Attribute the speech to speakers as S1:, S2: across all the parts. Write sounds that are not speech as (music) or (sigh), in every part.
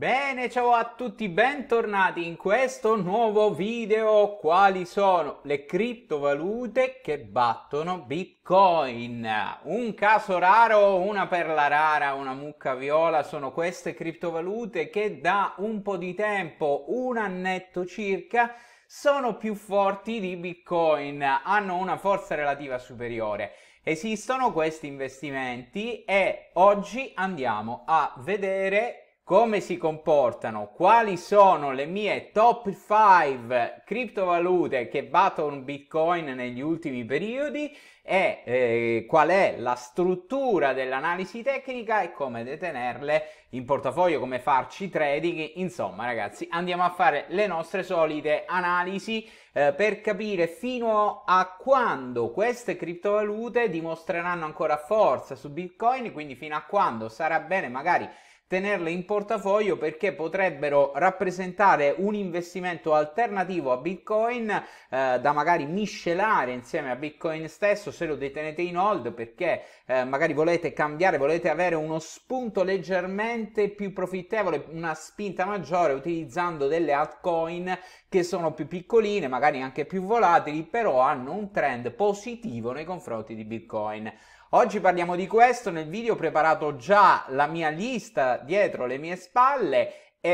S1: Bene, ciao a tutti, bentornati in questo nuovo video. Quali sono le criptovalute che battono Bitcoin? Un caso raro, una perla rara, una mucca viola, sono queste criptovalute che da un po' di tempo, un annetto circa, sono più forti di Bitcoin, hanno una forza relativa superiore. Esistono questi investimenti e oggi andiamo a vedere come si comportano, quali sono le mie top 5 criptovalute che battono Bitcoin negli ultimi periodi e eh, qual è la struttura dell'analisi tecnica e come detenerle in portafoglio, come farci trading, insomma ragazzi andiamo a fare le nostre solite analisi eh, per capire fino a quando queste criptovalute dimostreranno ancora forza su Bitcoin, quindi fino a quando sarà bene magari tenerle in portafoglio perché potrebbero rappresentare un investimento alternativo a Bitcoin eh, da magari miscelare insieme a Bitcoin stesso se lo detenete in hold perché eh, magari volete cambiare, volete avere uno spunto leggermente più profittevole, una spinta maggiore utilizzando delle altcoin che sono più piccoline, magari anche più volatili, però hanno un trend positivo nei confronti di Bitcoin. Oggi parliamo di questo, nel video ho preparato già la mia lista dietro le mie spalle e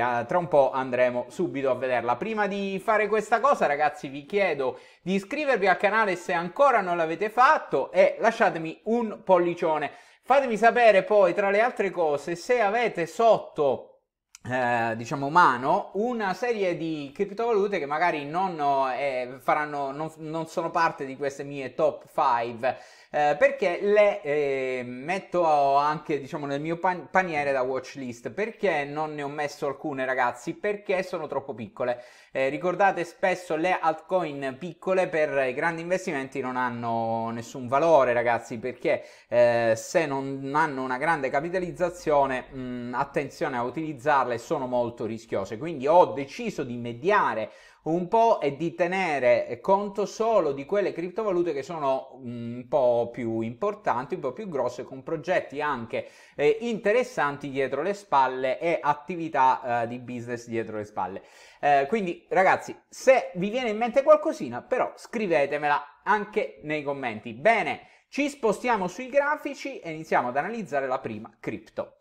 S1: eh, tra un po' andremo subito a vederla. Prima di fare questa cosa, ragazzi, vi chiedo di iscrivervi al canale se ancora non l'avete fatto e lasciatemi un pollicione. Fatemi sapere poi, tra le altre cose, se avete sotto eh, diciamo mano una serie di criptovalute che magari non, eh, faranno, non, non sono parte di queste mie top 5 eh, perché le eh, metto anche diciamo nel mio pan- paniere da watch list perché non ne ho messo alcune ragazzi perché sono troppo piccole eh, ricordate spesso le altcoin piccole per i grandi investimenti non hanno nessun valore ragazzi perché eh, se non hanno una grande capitalizzazione mh, mm, attenzione a utilizzarle sono molto rischiose quindi ho deciso di mediare un po' è di tenere conto solo di quelle criptovalute che sono un po' più importanti, un po' più grosse, con progetti anche eh, interessanti dietro le spalle e attività eh, di business dietro le spalle. Eh, quindi ragazzi, se vi viene in mente qualcosina, però scrivetemela anche nei commenti. Bene, ci spostiamo sui grafici e iniziamo ad analizzare la prima cripto.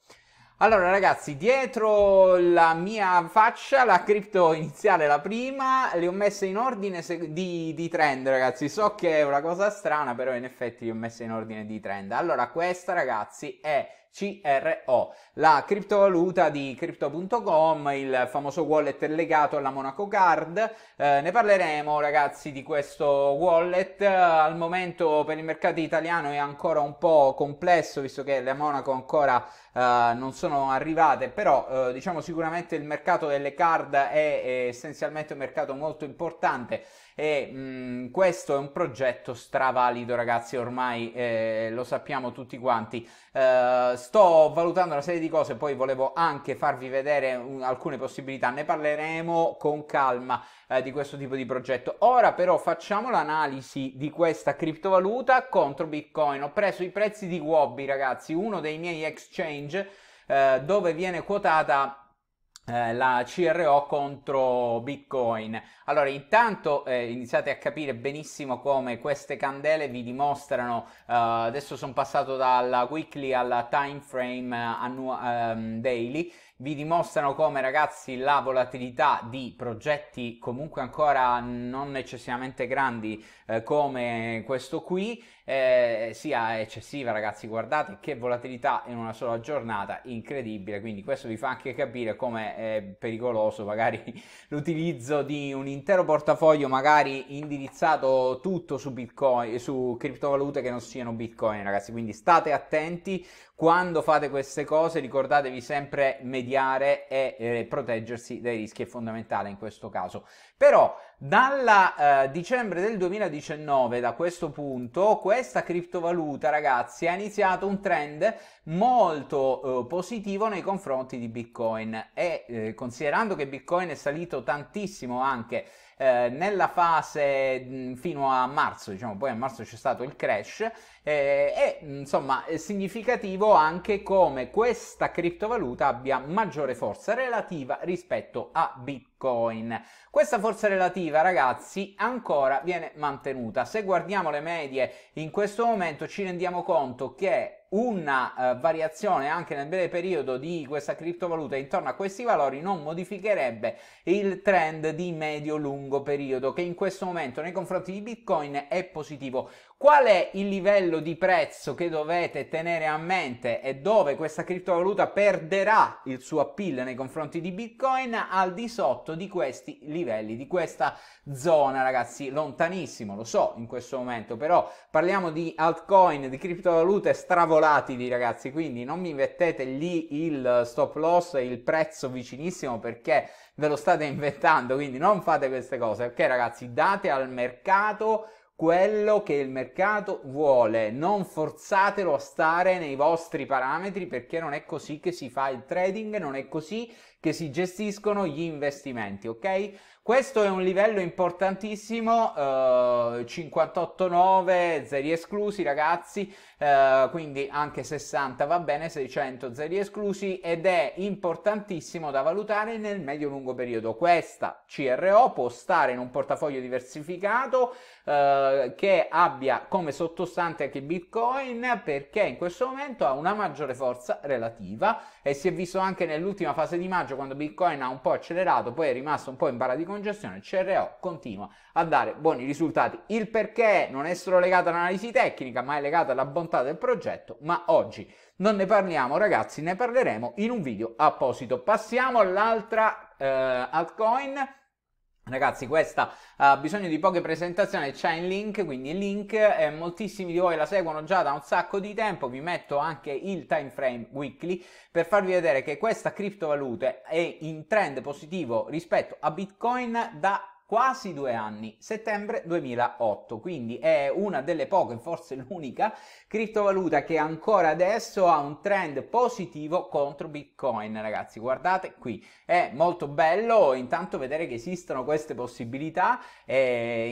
S1: Allora ragazzi, dietro la mia faccia, la cripto iniziale, la prima, le ho messe in ordine di, di, trend ragazzi, so che è una cosa strana, però in effetti le ho messe in ordine di trend. Allora questa ragazzi è CRO, la criptovaluta di crypto.com, il famoso wallet legato alla Monaco Card. Eh, ne parleremo ragazzi di questo wallet. Al momento per il mercato italiano è ancora un po' complesso visto che le Monaco ancora eh, non sono arrivate, però eh, diciamo sicuramente il mercato delle card è, è essenzialmente un mercato molto importante e mh, mm, questo è un progetto stravalido ragazzi, ormai eh, lo sappiamo tutti quanti eh, sto valutando una serie di cose, poi volevo anche farvi vedere un, alcune possibilità, ne parleremo con calma eh, di questo tipo di progetto. Ora però facciamo l'analisi di questa criptovaluta contro Bitcoin. Ho preso i prezzi di Wobby, ragazzi, uno dei miei exchange eh, dove viene quotata eh, la CRO contro Bitcoin. Allora, intanto eh, iniziate a capire benissimo come queste candele vi dimostrano. Eh, adesso sono passato dalla weekly alla time frame eh, annu- um, daily vi dimostrano come ragazzi la volatilità di progetti comunque ancora non eccessivamente grandi eh, come questo qui eh, sia eccessiva ragazzi guardate che volatilità in una sola giornata incredibile quindi questo vi fa anche capire come è pericoloso magari (laughs) l'utilizzo di un intero portafoglio magari indirizzato tutto su bitcoin su criptovalute che non siano bitcoin ragazzi quindi state attenti quando fate queste cose ricordatevi sempre meditare rimediare e eh, proteggersi dai rischi è fondamentale in questo caso. Però dal eh, dicembre del 2019, da questo punto, questa criptovaluta, ragazzi, ha iniziato un trend molto eh, positivo nei confronti di Bitcoin e eh, considerando che Bitcoin è salito tantissimo anche eh, nella fase mm, fino a marzo, diciamo, poi a marzo c'è stato il crash eh, e mm, insomma è significativo anche come questa criptovaluta abbia maggiore forza relativa rispetto a Bitcoin Bitcoin. Questa forza relativa, ragazzi, ancora viene mantenuta. Se guardiamo le medie in questo momento ci rendiamo conto che una eh, variazione anche nel breve periodo di questa criptovaluta intorno a questi valori non modificherebbe il trend di medio-lungo periodo che in questo momento nei confronti di Bitcoin è positivo. Qual è il livello di prezzo che dovete tenere a mente e dove questa criptovaluta perderà il suo appeal nei confronti di Bitcoin al di sotto di questi livelli, di questa zona, ragazzi, lontanissimo, lo so in questo momento, però parliamo di altcoin, di criptovalute stravolatili, ragazzi, quindi non mi mettete lì il stop loss e il prezzo vicinissimo perché ve lo state inventando, quindi non fate queste cose, ok ragazzi? Date al mercato quello che il mercato vuole, non forzatelo a stare nei vostri parametri perché non è così che si fa il trading, non è così che si gestiscono gli investimenti, ok? Questo è un livello importantissimo, eh, 58,9 zeri esclusi ragazzi, eh, quindi anche 60 va bene, 600 zeri esclusi ed è importantissimo da valutare nel medio-lungo periodo. Questa CRO può stare in un portafoglio diversificato eh, che abbia come sottostante anche Bitcoin perché in questo momento ha una maggiore forza relativa e si è visto anche nell'ultima fase di maggio bilancio quando Bitcoin ha un po' accelerato, poi è rimasto un po' in barra di congestione, CRO continua a dare buoni risultati. Il perché non è solo legato all'analisi tecnica, ma è legato alla bontà del progetto, ma oggi non ne parliamo ragazzi, ne parleremo in un video apposito. Passiamo all'altra eh, altcoin Ragazzi, questa ha bisogno di poche presentazioni, c'è in link, quindi il link, eh, moltissimi di voi la seguono già da un sacco di tempo, vi metto anche il time frame weekly per farvi vedere che questa criptovaluta è in trend positivo rispetto a Bitcoin da quasi due anni, settembre 2008, quindi è una delle poche, forse l'unica, criptovaluta che ancora adesso ha un trend positivo contro Bitcoin, ragazzi, guardate qui, è molto bello intanto vedere che esistono queste possibilità, è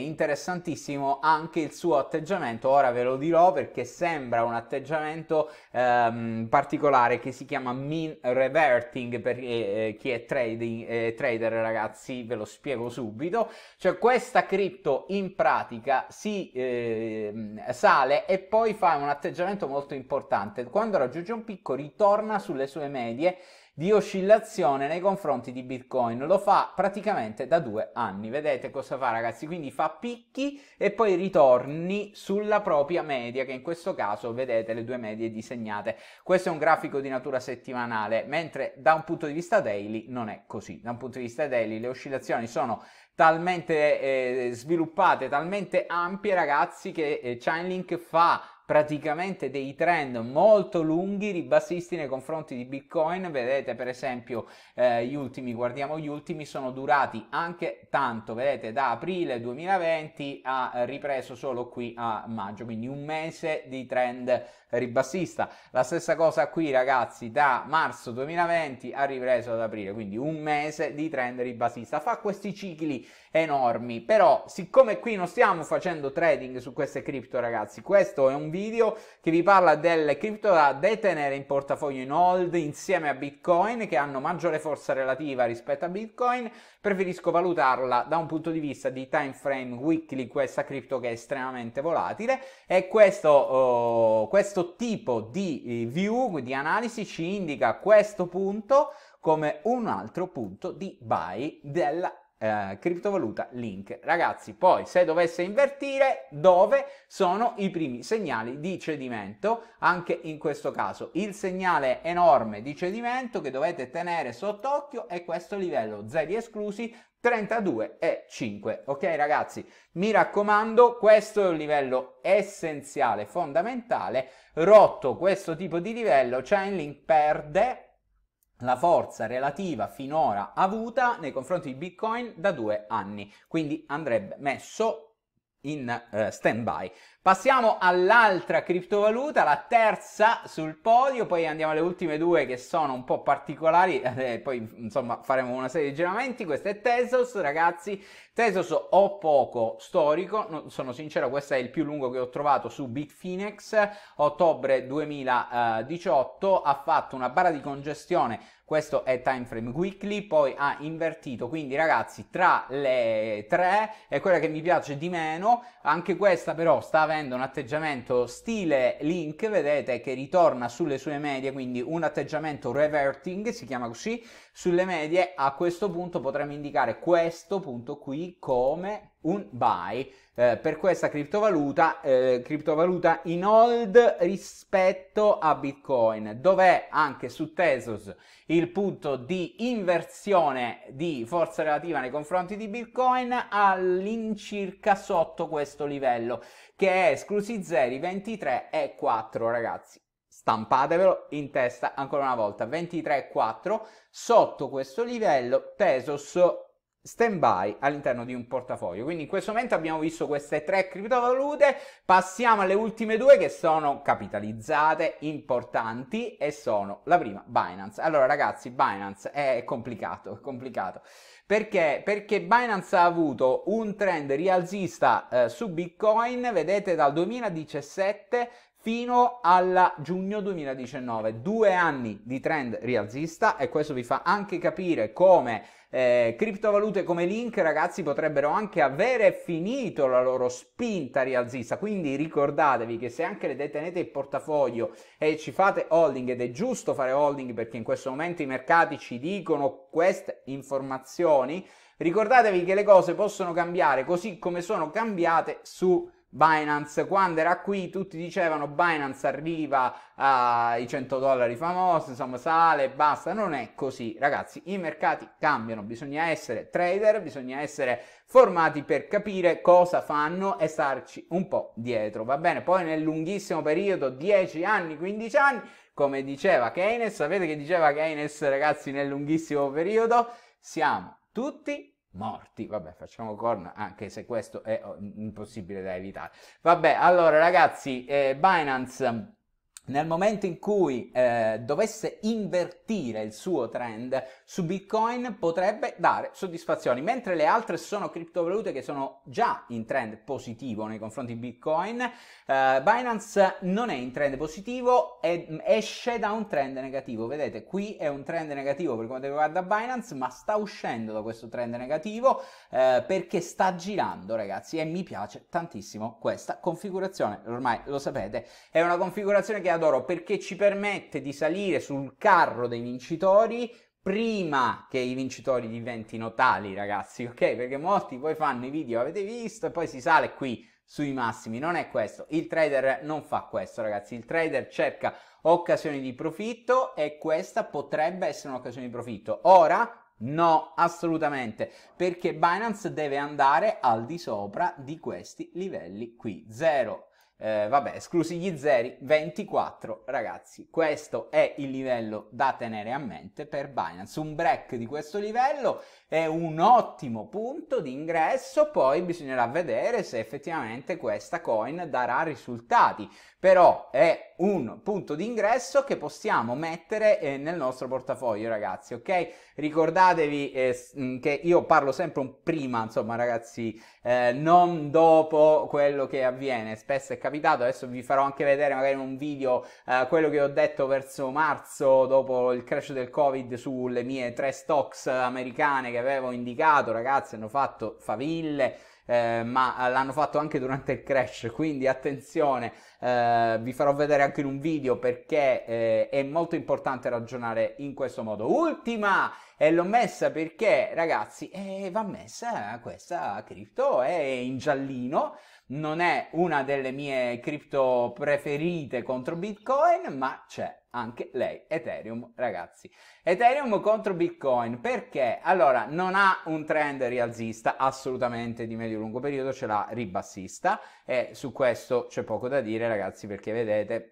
S1: interessantissimo anche il suo atteggiamento, ora ve lo dirò perché sembra un atteggiamento ehm, particolare che si chiama mean reverting per eh, eh chi è trading, eh, trader, ragazzi, ve lo spiego subito cioè questa cripto in pratica si eh, sale e poi fa un atteggiamento molto importante, quando raggiunge un picco ritorna sulle sue medie di oscillazione nei confronti di Bitcoin. Lo fa praticamente da due anni. Vedete cosa fa, ragazzi? Quindi fa picchi e poi ritorni sulla propria media, che in questo caso vedete le due medie disegnate. Questo è un grafico di natura settimanale, mentre da un punto di vista daily non è così. Da un punto di vista daily le oscillazioni sono talmente eh, sviluppate, talmente ampie ragazzi che eh, Chainlink fa praticamente dei trend molto lunghi ribassisti nei confronti di Bitcoin. Vedete per esempio eh, gli ultimi, guardiamo gli ultimi, sono durati anche tanto, vedete da aprile 2020 ha ripreso solo qui a maggio, quindi un mese di trend ribassista. La stessa cosa qui ragazzi, da marzo 2020 ha ripreso ad aprile, quindi un mese di trend ribassista. Fa questi cicli enormi. Però, siccome qui non stiamo facendo trading su queste cripto, ragazzi, questo è un video che vi parla delle cripto da detenere in portafoglio in hold insieme a Bitcoin, che hanno maggiore forza relativa rispetto a Bitcoin. Preferisco valutarla da un punto di vista di time frame weekly, questa cripto che è estremamente volatile. E questo, oh, questo tipo di eh, view, di analisi, ci indica questo punto come un altro punto di buy della eh, criptovaluta link. Ragazzi, poi se dovesse invertire, dove sono i primi segnali di cedimento? Anche in questo caso il segnale enorme di cedimento che dovete tenere sott'occhio è questo livello zeri esclusi 32 e 5. Ok ragazzi, mi raccomando, questo è un livello essenziale, fondamentale. Rotto questo tipo di livello, Chainlink perde la forza relativa finora avuta nei confronti di Bitcoin da due anni, quindi andrebbe messo in eh, stand by. Passiamo all'altra criptovaluta, la terza sul podio, poi andiamo alle ultime due che sono un po' particolari, (laughs) eh, poi insomma faremo una serie di giramenti. Questa è Tezos ragazzi. Tezos ho poco storico, no, sono sincero, questo è il più lungo che ho trovato su Bitfinex, ottobre 2018, ha fatto una barra di congestione questo è time frame weekly, poi ha invertito, quindi ragazzi tra le tre è quella che mi piace di meno, anche questa però sta avendo avendo un atteggiamento stile Link, vedete che ritorna sulle sue medie, quindi un atteggiamento reverting, si chiama così, sulle medie a questo punto potremmo indicare questo punto qui come un buy eh, per questa criptovaluta, eh, criptovaluta in hold rispetto a Bitcoin, dov'è anche su Tesos il punto di inversione di forza relativa nei confronti di Bitcoin all'incirca sotto questo livello, che è esclusi 0, 23 e 4 ragazzi. Stampatevelo in testa ancora una volta, 23,4 sotto questo livello Tesos stand by all'interno di un portafoglio. Quindi in questo momento abbiamo visto queste tre criptovalute, passiamo alle ultime due che sono capitalizzate, importanti e sono la prima Binance. Allora ragazzi, Binance è complicato, è complicato. Perché? Perché Binance ha avuto un trend rialzista eh, su Bitcoin, vedete dal 2017 fino al giugno 2019. Due anni di trend rialzista e questo vi fa anche capire come eh, criptovalute come Link, ragazzi, potrebbero anche avere finito la loro spinta rialzista. Quindi ricordatevi che se anche le detenete in portafoglio e ci fate holding, ed è giusto fare holding perché in questo momento i mercati ci dicono queste informazioni, ricordatevi che le cose possono cambiare così come sono cambiate su Binance, quando era qui tutti dicevano Binance arriva ai 100 dollari famosi, insomma sale, basta, non è così ragazzi, i mercati cambiano, bisogna essere trader, bisogna essere formati per capire cosa fanno e starci un po' dietro, va bene? Poi nel lunghissimo periodo, 10 anni, 15 anni, come diceva Keynes, sapete che diceva Keynes ragazzi nel lunghissimo periodo? Siamo tutti morti, vabbè facciamo corna anche se questo è oh, impossibile da evitare. Vabbè, allora ragazzi, eh, Binance nel momento in cui eh, dovesse invertire il suo trend su Bitcoin potrebbe dare soddisfazioni, mentre le altre sono criptovalute che sono già in trend positivo nei confronti di Bitcoin, eh, Binance non è in trend positivo e esce da un trend negativo. Vedete, qui è un trend negativo per quanto riguarda Binance, ma sta uscendo da questo trend negativo eh, perché sta girando, ragazzi, e mi piace tantissimo questa configurazione. Ormai lo sapete, è una configurazione che medaglia d'oro perché ci permette di salire sul carro dei vincitori prima che i vincitori diventino tali, ragazzi, ok? Perché molti poi fanno i video, avete visto, e poi si sale qui sui massimi. Non è questo. Il trader non fa questo, ragazzi. Il trader cerca occasioni di profitto e questa potrebbe essere un'occasione di profitto. Ora No, assolutamente, perché Binance deve andare al di sopra di questi livelli qui. 0 eh, vabbè, esclusi gli zeri, 24 ragazzi. Questo è il livello da tenere a mente per Binance. Un break di questo livello è un ottimo punto di ingresso, poi bisognerà vedere se effettivamente questa coin darà risultati. Però è un punto di ingresso che possiamo mettere eh, nel nostro portafoglio, ragazzi, ok? Ricordatevi eh, mm, che io parlo sempre prima, insomma, ragazzi, eh, non dopo quello che avviene. Spesso è capitato, adesso vi farò anche vedere magari in un video eh, quello che ho detto verso marzo dopo il crash del Covid sulle mie tre stocks americane che avevo indicato, ragazzi, hanno fatto faville. Eh, ma l'hanno fatto anche durante il crash quindi attenzione eh, vi farò vedere anche in un video perché eh, è molto importante ragionare in questo modo ultima e l'ho messa perché ragazzi eh, va messa questa cripto è in giallino non è una delle mie cripto preferite contro Bitcoin, ma c'è anche lei, Ethereum, ragazzi. Ethereum contro Bitcoin, perché? Allora, non ha un trend rialzista assolutamente di medio-lungo periodo, ce l'ha ribassista e su questo c'è poco da dire, ragazzi, perché vedete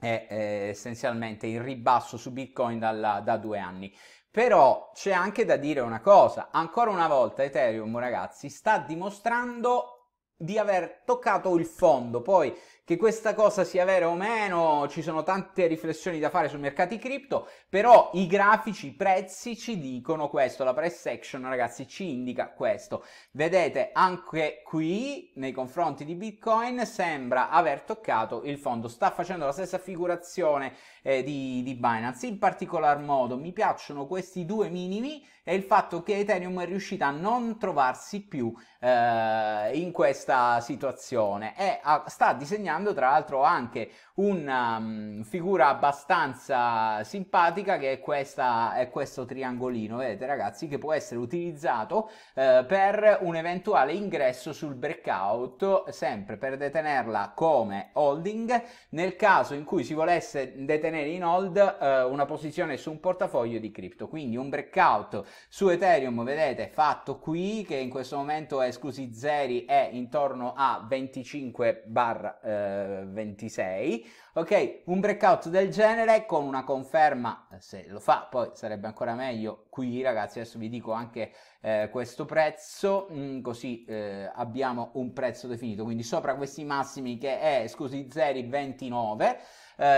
S1: è eh, essenzialmente il ribasso su Bitcoin dalla, da due anni. Però c'è anche da dire una cosa, ancora una volta Ethereum ragazzi sta dimostrando di aver toccato il fondo. Poi che questa cosa sia vera o meno, ci sono tante riflessioni da fare sui mercati cripto, però i grafici, i prezzi ci dicono questo, la price action ragazzi ci indica questo. Vedete anche qui nei confronti di Bitcoin sembra aver toccato il fondo, sta facendo la stessa figurazione eh, di, di Binance. In particolar modo mi piacciono questi due minimi e il fatto che Ethereum è riuscita a non trovarsi più eh, in questa questa situazione e a, ah, sta disegnando tra l'altro anche una um, figura abbastanza simpatica che è, questa, è, questo triangolino, vedete ragazzi, che può essere utilizzato eh, per un eventuale ingresso sul breakout, sempre per detenerla come holding, nel caso in cui si volesse detenere in hold eh, una posizione su un portafoglio di cripto, quindi un breakout su Ethereum, vedete, fatto qui, che in questo momento è esclusi zeri e intorno intorno a 25-26, eh, ok? Un breakout del genere con una conferma, eh, se lo fa poi sarebbe ancora meglio qui ragazzi, adesso vi dico anche eh, questo prezzo, mm, così eh, abbiamo un prezzo definito, quindi sopra questi massimi che è, scusi, 0,29, eh,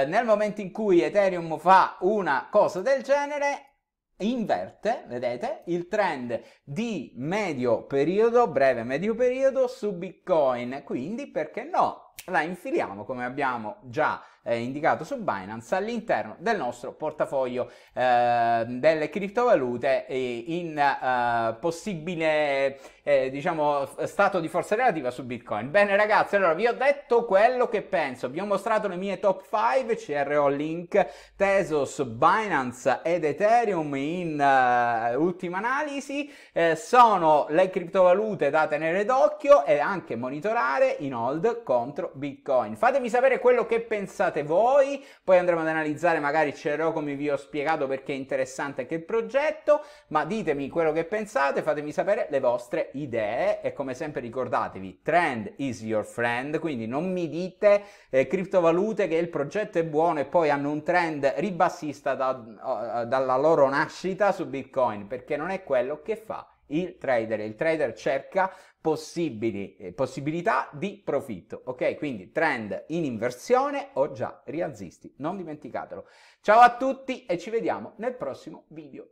S1: nel momento in cui Ethereum fa una cosa del genere, inverte, vedete, il trend di medio periodo, breve medio periodo su Bitcoin. Quindi perché no? La infiliamo, come abbiamo già eh, indicato su Binance, all'interno del nostro portafoglio eh, delle criptovalute in eh, possibile eh, diciamo, stato di forza relativa su Bitcoin. Bene ragazzi, allora vi ho detto quello che penso, vi ho mostrato le mie top 5, CRO Link, Tesos, Binance ed Ethereum in uh, ultima analisi, eh, sono le criptovalute da tenere d'occhio e anche monitorare in hold contro Bitcoin. Fatemi sapere quello che pensate voi, poi andremo ad analizzare magari CRO come vi ho spiegato perché è interessante anche il progetto, ma ditemi quello che pensate, fatemi sapere le vostre idee e come sempre ricordatevi, trend is your friend, quindi non mi dite eh, criptovalute che il progetto è buono e poi hanno un trend ribassista da, uh, dalla loro nascita su Bitcoin, perché non è quello che fa il trader. Il trader cerca possibili, eh, possibilità di profitto. Ok, quindi trend in inversione o già rialzisti. Non dimenticatelo. Ciao a tutti e ci vediamo nel prossimo video.